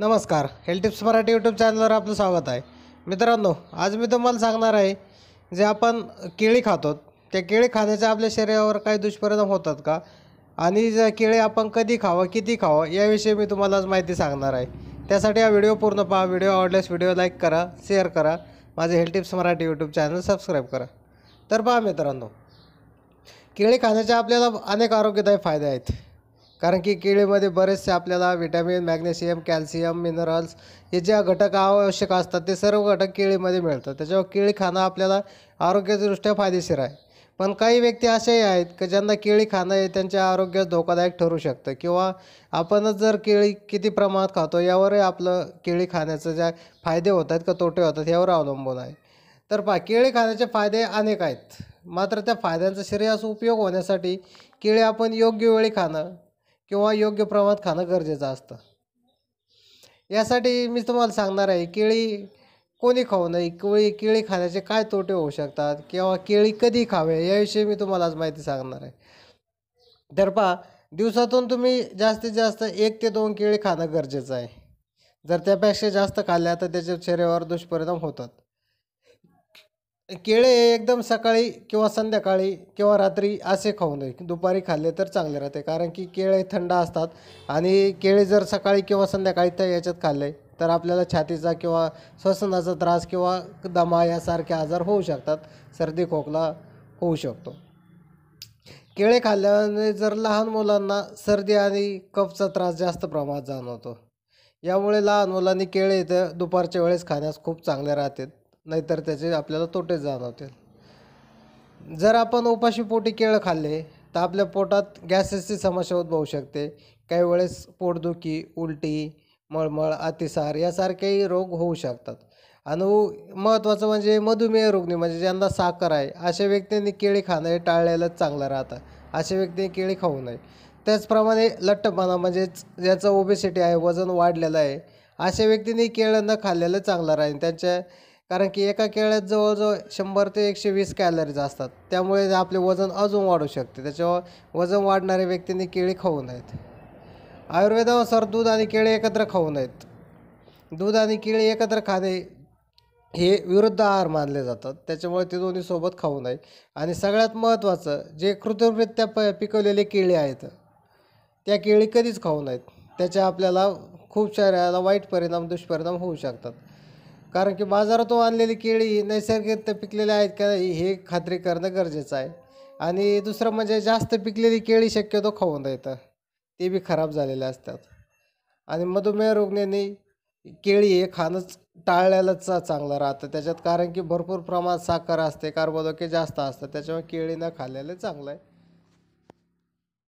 नमस्कार health tips Marathi YouTube चॅनलवर आपलं स्वागत आहे मित्रांनो आज मी तुम्हाला सांगणार आहे जे आपण केळी खातो त्या केळी खाण्याच्या आपल्या शरीरावर काही दुष्परिणाम होतात का आणि जे केळी आपण कधी खावं किती खावं याविषयी मी तुम्हाला आज माहिती सांगणार आहे त्यासाठी हा व्हिडिओ पूर्ण पहा व्हिडिओ आवडल्यास व्हिडिओ लाईक करा शेअर करा माझे health tips Marathi YouTube channel subscribe करा तर पहा मित्रांनो केळी खाण्याचे आपल्याला अनेक आरोग्यदायी फायदे आहेत कारण की केळीमध्ये बरेचसे आपल्याला व्हिटॅमिन मॅग्नेशियम कॅल्शियम मिनरल्स हे ज्या घटक आवश्यक असतात ते सर्व घटक केळीमध्ये मिळतात त्याच्यावर केळी खाणं आपल्याला आरोग्यादृष्ट्या फायदेशीर आहे पण काही व्यक्ती असेही आहेत की ज्यांना केळी खाणं हे त्यांच्या आरोग्यास धोकादायक ठरू शकतं किंवा आपणच जर केळी किती प्रमाणात खातो यावरही आपलं केळी खाण्याचं ज्या फायदे होतात का तोटे होतात यावर अवलंबून आहे तर पा केळी खाण्याचे फायदे अनेक आहेत मात्र त्या फायद्यांचा शरीरास उपयोग होण्यासाठी केळी आपण योग्य वेळी खाणं किंवा योग्य प्रमाणात खाणं गरजेचं असतं यासाठी मी तुम्हाला सांगणार आहे केळी कोणी खाऊ नये केळी केळी खाण्याचे काय तोटे होऊ शकतात किंवा केळी कधी खावे याविषयी मी तुम्हाला आज माहिती सांगणार आहे तर पहा दिवसातून तुम्ही जास्तीत जास्त एक ते दोन केळी खाणं गरजेचं आहे जर त्यापेक्षा जास्त खाल्ल्या तर त्याच्या शरीरावर दुष्परिणाम होतात केळे एकदम सकाळी किंवा संध्याकाळी किंवा रात्री असे खाऊ नये दुपारी खाल्ले तर चांगले राहते कारण की केळे थंड असतात आणि केळे जर सकाळी किंवा संध्याकाळी तर याच्यात खाल्ले तर आपल्याला छातीचा किंवा श्वसनाचा त्रास किंवा दमा यासारखे आजार होऊ शकतात सर्दी खोकला होऊ शकतो केळे खाल्ल्याने जर लहान मुलांना सर्दी आणि कफचा त्रास जास्त प्रमाणात जाणवतो यामुळे लहान मुलांनी केळे तर दुपारच्या वेळेस खाण्यास खूप चांगले राहतात नाहीतर त्याचे आपल्याला तोटे जाणवतील जर आपण उपाशीपोटी केळं खाल्ले तर आपल्या पोटात गॅसेसची समस्या उद्भवू शकते काही वेळेस पोटदुखी उलटी मळमळ अतिसार यासारखेही रोग होऊ शकतात आणि महत्त्वाचं म्हणजे मधुमेह रुग्णी म्हणजे ज्यांना साखर आहे अशा व्यक्तींनी केळी खाणं हे टाळलेलंच चांगलं राहतं अशा व्यक्तींनी केळी खाऊ नये त्याचप्रमाणे लठ्ठपणा म्हणजेच ज्याचं ओबेसिटी आहे वजन वाढलेलं आहे अशा व्यक्तींनी केळं न खाल्लेलं चांगलं राहील त्यांच्या कारण की एका केळ्यात जवळजवळ शंभर ते एकशे वीस कॅलरीज असतात त्यामुळे आपले वजन अजून वाढू शकते त्याच्यावर वजन वाढणाऱ्या व्यक्तींनी केळी खाऊ नयेत आयुर्वेदानुसार दूध आणि केळे एकत्र खाऊ नयेत दूध आणि केळी एकत्र खाणे हे विरुद्ध आहार मानले जातात त्याच्यामुळे ते दोन्ही सोबत खाऊ नये आणि सगळ्यात महत्त्वाचं जे कृत्रिमरित्या प पिकवलेले केळी आहेत त्या केळी कधीच खाऊ नयेत त्याच्या आपल्याला खूप शरीराला वाईट परिणाम दुष्परिणाम होऊ शकतात कारण की बाजारातून आणलेली केळी नैसर्गिकरित्या पिकलेल्या आहेत का हे खात्री करणं गरजेचं आहे आणि दुसरं म्हणजे जास्त पिकलेली केळी शक्यतो खाऊन द्यायचं ते बी खराब झालेले असतात आणि मधुमेह रुग्णांनी केळी हे खाणंच टाळल्यालाच चांगलं राहतं त्याच्यात कारण की भरपूर प्रमाणात साखर असते कार्बोदके जास्त असतात त्याच्यामुळे केळी न खाल्लेलं चांगलं आहे